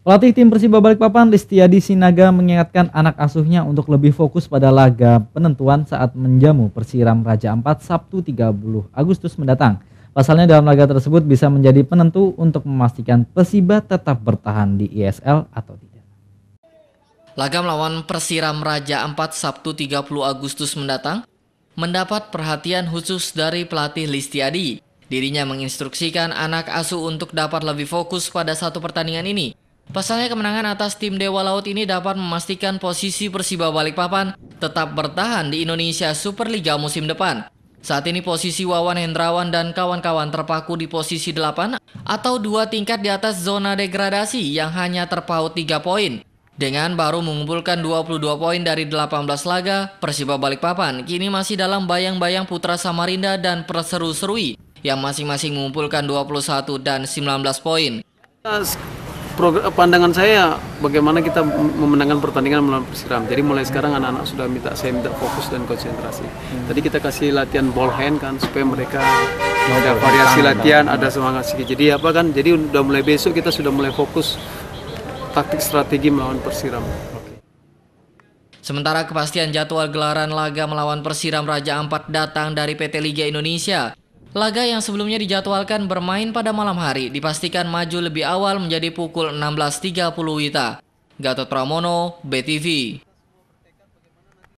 Pelatih tim Persiba Balikpapan Listiadi Sinaga mengingatkan anak asuhnya untuk lebih fokus pada laga penentuan saat menjamu Persiram Raja Ampat Sabtu 30 Agustus mendatang. Pasalnya dalam laga tersebut bisa menjadi penentu untuk memastikan Persiba tetap bertahan di ISL atau tidak. Laga melawan Persiram Raja Ampat Sabtu 30 Agustus mendatang mendapat perhatian khusus dari pelatih Listiadi. Dirinya menginstruksikan anak asuh untuk dapat lebih fokus pada satu pertandingan ini Pasalnya kemenangan atas tim Dewa Laut ini dapat memastikan posisi Persiba Balikpapan tetap bertahan di Indonesia Super Liga musim depan. Saat ini posisi Wawan Hendrawan dan kawan-kawan terpaku di posisi 8 atau dua tingkat di atas zona degradasi yang hanya terpaut 3 poin. Dengan baru mengumpulkan 22 poin dari 18 laga, Persiba Balikpapan kini masih dalam bayang-bayang Putra Samarinda dan Perseru Serui yang masing-masing mengumpulkan 21 dan 19 poin. Eh, pandangan saya bagaimana kita memenangkan pertandingan melawan Persiram. Jadi mulai sekarang anak-anak sudah minta saya minta fokus dan konsentrasi. Hmm. Tadi kita kasih latihan ball hand kan supaya mereka oh, ada variasi latihan, hand. ada semangat sedikit. Jadi apa kan? Jadi udah mulai besok kita sudah mulai fokus taktik strategi melawan Persiram. Sementara kepastian jadwal gelaran laga melawan Persiram Raja Ampat datang dari PT Liga Indonesia Laga yang sebelumnya dijadwalkan bermain pada malam hari dipastikan maju lebih awal menjadi pukul 16.30 WITA. Gatot Pramono, BTV.